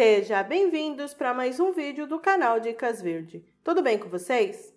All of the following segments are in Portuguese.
Seja bem-vindos para mais um vídeo do canal Dicas Verde. Tudo bem com vocês?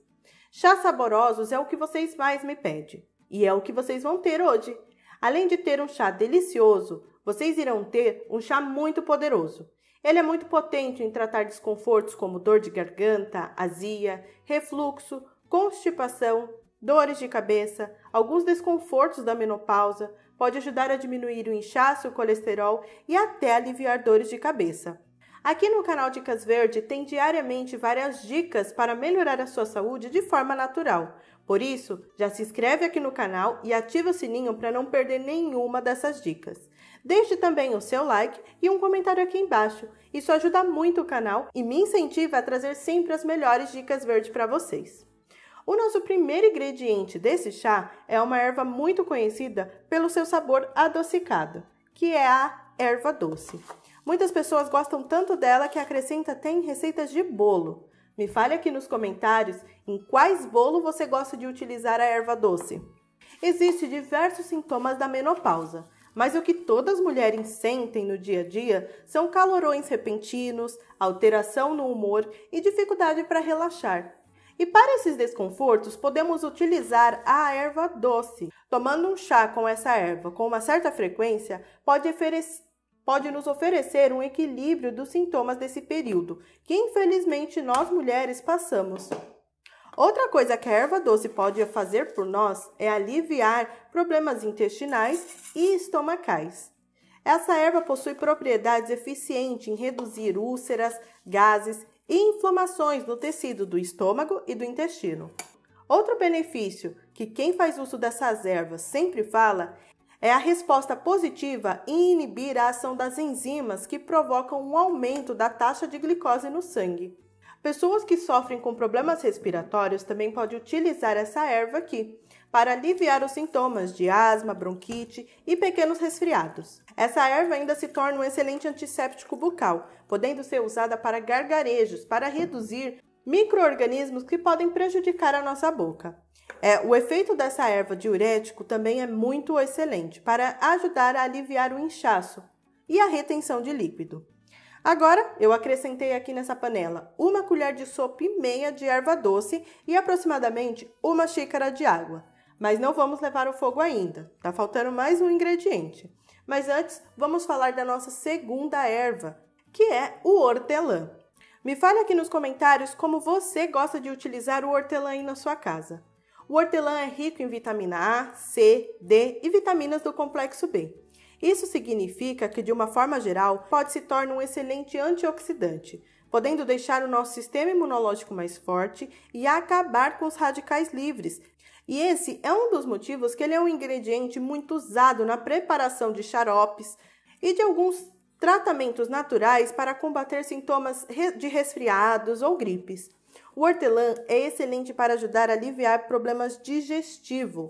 Chá saborosos é o que vocês mais me pedem e é o que vocês vão ter hoje. Além de ter um chá delicioso, vocês irão ter um chá muito poderoso. Ele é muito potente em tratar desconfortos como dor de garganta, azia, refluxo, constipação, dores de cabeça, alguns desconfortos da menopausa, pode ajudar a diminuir o inchaço, o colesterol e até aliviar dores de cabeça. Aqui no canal Dicas Verde tem diariamente várias dicas para melhorar a sua saúde de forma natural. Por isso, já se inscreve aqui no canal e ativa o sininho para não perder nenhuma dessas dicas. Deixe também o seu like e um comentário aqui embaixo. Isso ajuda muito o canal e me incentiva a trazer sempre as melhores dicas verdes para vocês. O nosso primeiro ingrediente desse chá é uma erva muito conhecida pelo seu sabor adocicado, que é a erva doce. Muitas pessoas gostam tanto dela que acrescenta até em receitas de bolo. Me fale aqui nos comentários em quais bolo você gosta de utilizar a erva doce. Existem diversos sintomas da menopausa, mas o que todas as mulheres sentem no dia a dia são calorões repentinos, alteração no humor e dificuldade para relaxar. E para esses desconfortos, podemos utilizar a erva doce. Tomando um chá com essa erva com uma certa frequência pode oferecer pode nos oferecer um equilíbrio dos sintomas desse período, que infelizmente nós mulheres passamos. Outra coisa que a erva doce pode fazer por nós é aliviar problemas intestinais e estomacais. Essa erva possui propriedades eficientes em reduzir úlceras, gases e inflamações no tecido do estômago e do intestino. Outro benefício que quem faz uso dessas ervas sempre fala é a resposta positiva em inibir a ação das enzimas que provocam um aumento da taxa de glicose no sangue. Pessoas que sofrem com problemas respiratórios também podem utilizar essa erva aqui para aliviar os sintomas de asma, bronquite e pequenos resfriados. Essa erva ainda se torna um excelente antisséptico bucal, podendo ser usada para gargarejos, para reduzir micro-organismos que podem prejudicar a nossa boca. É, o efeito dessa erva diurético também é muito excelente para ajudar a aliviar o inchaço e a retenção de líquido. Agora, eu acrescentei aqui nessa panela uma colher de sopa e meia de erva doce e aproximadamente uma xícara de água. Mas não vamos levar o fogo ainda, tá faltando mais um ingrediente. Mas antes, vamos falar da nossa segunda erva, que é o hortelã. Me fale aqui nos comentários como você gosta de utilizar o hortelã aí na sua casa. O hortelã é rico em vitamina A, C, D e vitaminas do complexo B. Isso significa que, de uma forma geral, pode se tornar um excelente antioxidante, podendo deixar o nosso sistema imunológico mais forte e acabar com os radicais livres. E esse é um dos motivos que ele é um ingrediente muito usado na preparação de xaropes e de alguns tratamentos naturais para combater sintomas de resfriados ou gripes. O hortelã é excelente para ajudar a aliviar problemas digestivos.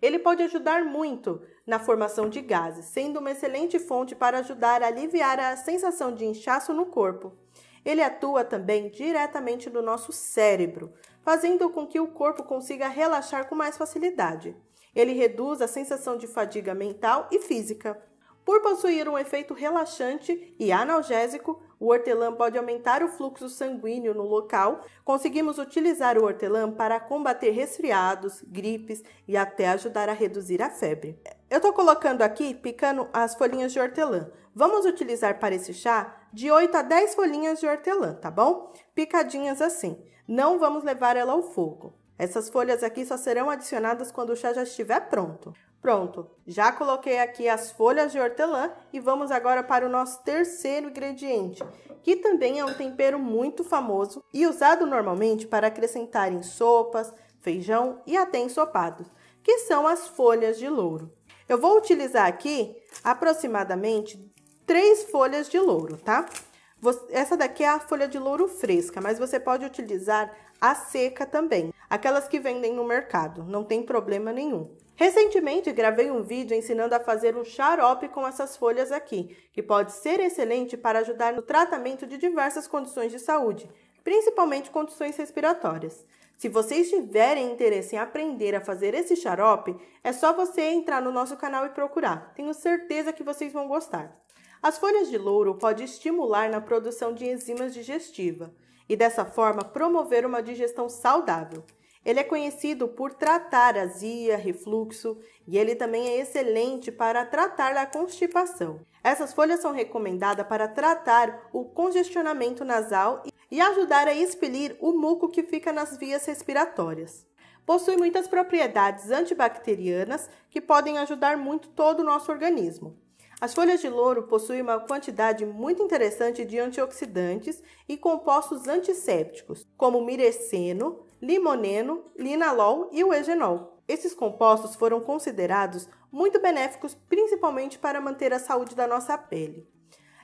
Ele pode ajudar muito na formação de gases, sendo uma excelente fonte para ajudar a aliviar a sensação de inchaço no corpo. Ele atua também diretamente no nosso cérebro, fazendo com que o corpo consiga relaxar com mais facilidade. Ele reduz a sensação de fadiga mental e física. Por possuir um efeito relaxante e analgésico, o hortelã pode aumentar o fluxo sanguíneo no local. Conseguimos utilizar o hortelã para combater resfriados, gripes e até ajudar a reduzir a febre. Eu estou colocando aqui, picando as folhinhas de hortelã. Vamos utilizar para esse chá de 8 a 10 folhinhas de hortelã, tá bom? Picadinhas assim. Não vamos levar ela ao fogo. Essas folhas aqui só serão adicionadas quando o chá já estiver pronto. Pronto, já coloquei aqui as folhas de hortelã e vamos agora para o nosso terceiro ingrediente, que também é um tempero muito famoso e usado normalmente para acrescentar em sopas, feijão e até ensopados, que são as folhas de louro. Eu vou utilizar aqui aproximadamente três folhas de louro, tá? Essa daqui é a folha de louro fresca, mas você pode utilizar a seca também, aquelas que vendem no mercado, não tem problema nenhum. Recentemente gravei um vídeo ensinando a fazer um xarope com essas folhas aqui, que pode ser excelente para ajudar no tratamento de diversas condições de saúde, principalmente condições respiratórias. Se vocês tiverem interesse em aprender a fazer esse xarope, é só você entrar no nosso canal e procurar. Tenho certeza que vocês vão gostar. As folhas de louro podem estimular na produção de enzimas digestivas e dessa forma promover uma digestão saudável. Ele é conhecido por tratar azia, refluxo e ele também é excelente para tratar a constipação. Essas folhas são recomendadas para tratar o congestionamento nasal e ajudar a expelir o muco que fica nas vias respiratórias. Possui muitas propriedades antibacterianas que podem ajudar muito todo o nosso organismo. As folhas de louro possuem uma quantidade muito interessante de antioxidantes e compostos antissépticos, como mireceno, limoneno, linalol e o egenol. Esses compostos foram considerados muito benéficos principalmente para manter a saúde da nossa pele.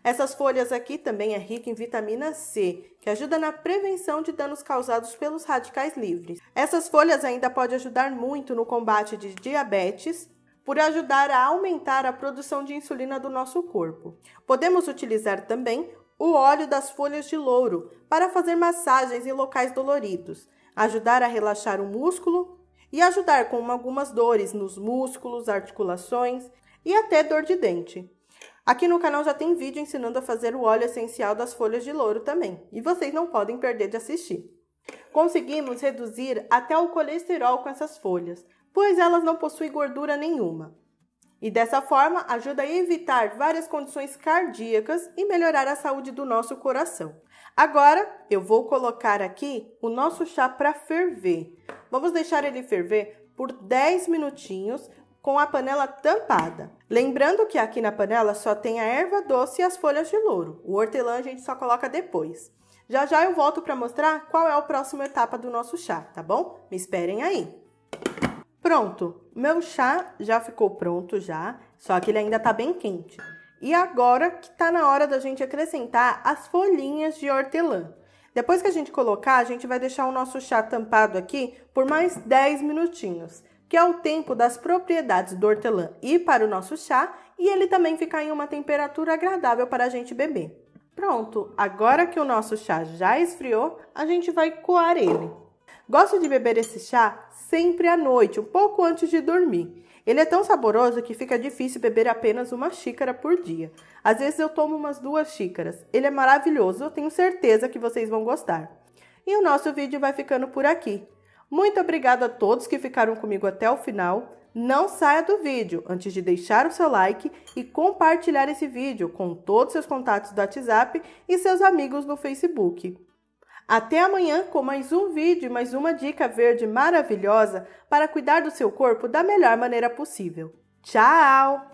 Essas folhas aqui também é rica em vitamina C, que ajuda na prevenção de danos causados pelos radicais livres. Essas folhas ainda podem ajudar muito no combate de diabetes, por ajudar a aumentar a produção de insulina do nosso corpo. Podemos utilizar também o óleo das folhas de louro para fazer massagens em locais doloridos ajudar a relaxar o músculo e ajudar com algumas dores nos músculos, articulações e até dor de dente. Aqui no canal já tem vídeo ensinando a fazer o óleo essencial das folhas de louro também, e vocês não podem perder de assistir. Conseguimos reduzir até o colesterol com essas folhas, pois elas não possuem gordura nenhuma e dessa forma ajuda a evitar várias condições cardíacas e melhorar a saúde do nosso coração. Agora eu vou colocar aqui o nosso chá para ferver. Vamos deixar ele ferver por 10 minutinhos com a panela tampada. Lembrando que aqui na panela só tem a erva doce e as folhas de louro. O hortelã a gente só coloca depois. Já já eu volto para mostrar qual é a próxima etapa do nosso chá, tá bom? Me esperem aí. Pronto, meu chá já ficou pronto já, só que ele ainda tá bem quente. E agora que tá na hora da gente acrescentar as folhinhas de hortelã. Depois que a gente colocar, a gente vai deixar o nosso chá tampado aqui por mais 10 minutinhos, que é o tempo das propriedades do hortelã ir para o nosso chá e ele também ficar em uma temperatura agradável para a gente beber. Pronto, agora que o nosso chá já esfriou, a gente vai coar ele. Gosto de beber esse chá sempre à noite, um pouco antes de dormir. Ele é tão saboroso que fica difícil beber apenas uma xícara por dia. Às vezes eu tomo umas duas xícaras. Ele é maravilhoso, eu tenho certeza que vocês vão gostar. E o nosso vídeo vai ficando por aqui. Muito obrigada a todos que ficaram comigo até o final. Não saia do vídeo antes de deixar o seu like e compartilhar esse vídeo com todos os seus contatos do WhatsApp e seus amigos no Facebook. Até amanhã com mais um vídeo, mais uma dica verde maravilhosa para cuidar do seu corpo da melhor maneira possível. Tchau!